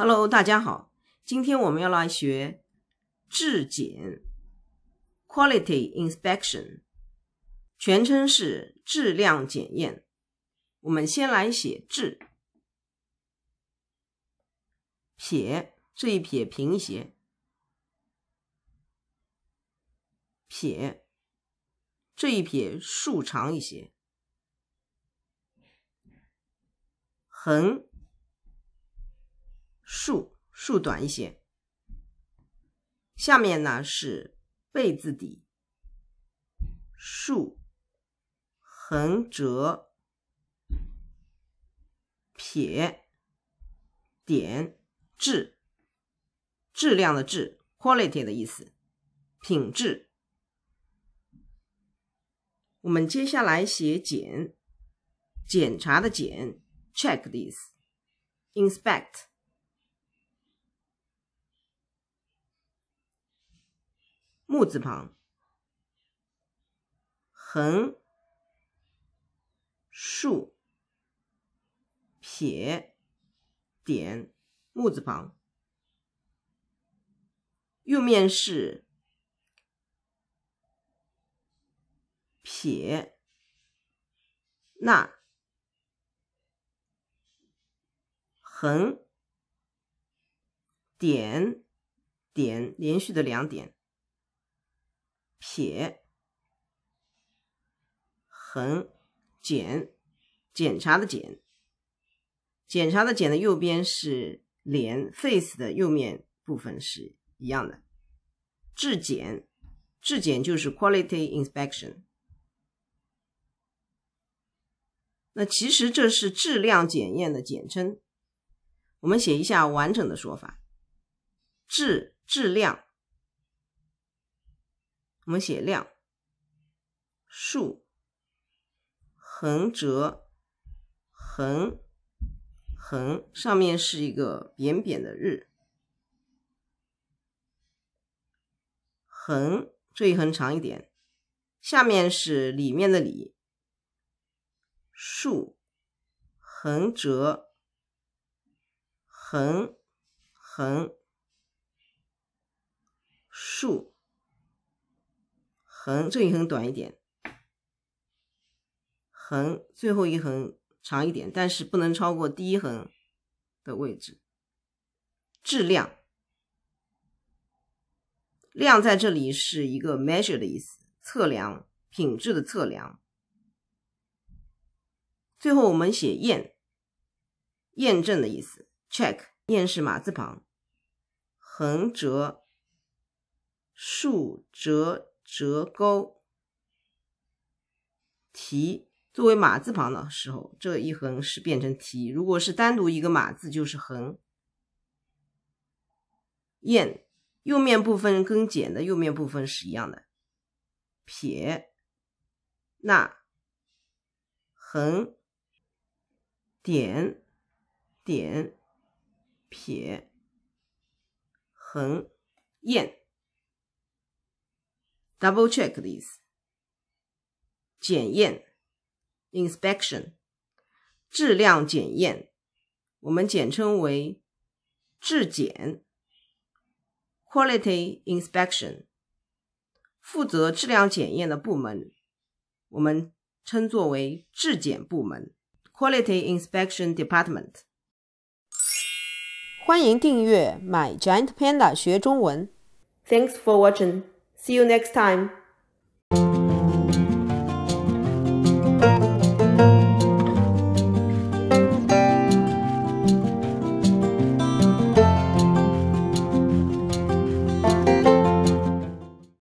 Hello，大家好。今天我们要来学质检 （quality inspection），全称是质量检验。我们先来写“质”，撇这一撇平一些，撇这一撇竖长一些，横。竖，竖短一些。下面呢是贝字底，竖、横折、撇、点、质，质量的质 （quality） 的意思，品质。我们接下来写检，检查的检 （check 的意思 inspect）。木字旁，横、竖、撇、点，木字旁。右面是撇、捺、横、点、点，连续的两点。撇、横、检、检查的检、检查的检的右边是脸 （face） 的右面部分是一样的。质检，质检就是 quality inspection。那其实这是质量检验的简称。我们写一下完整的说法：质质量。我们写“亮”，竖、横折、横、横，上面是一个扁扁的日，横这一横长一点，下面是里面的“里”，竖、横折、横、横、竖。横，这一横短一点，横，最后一横长一点，但是不能超过第一横的位置。质量，量在这里是一个 measure 的意思，测量，品质的测量。最后我们写验，验证的意思，check，验是马字旁，横折，竖折。折钩提作为马字旁的时候，这一横是变成提；如果是单独一个马字，就是横。燕右面部分跟简的右面部分是一样的。撇、捺、横、点、点、撇、横、燕。Double check these. 检验 （inspection） 质量检验，我们简称为质检 （quality inspection）。负责质量检验的部门，我们称作为质检部门 （quality inspection quality quality inspection department 欢迎订阅 my Giant Panda 学中文》。Thanks for watching. See you next time.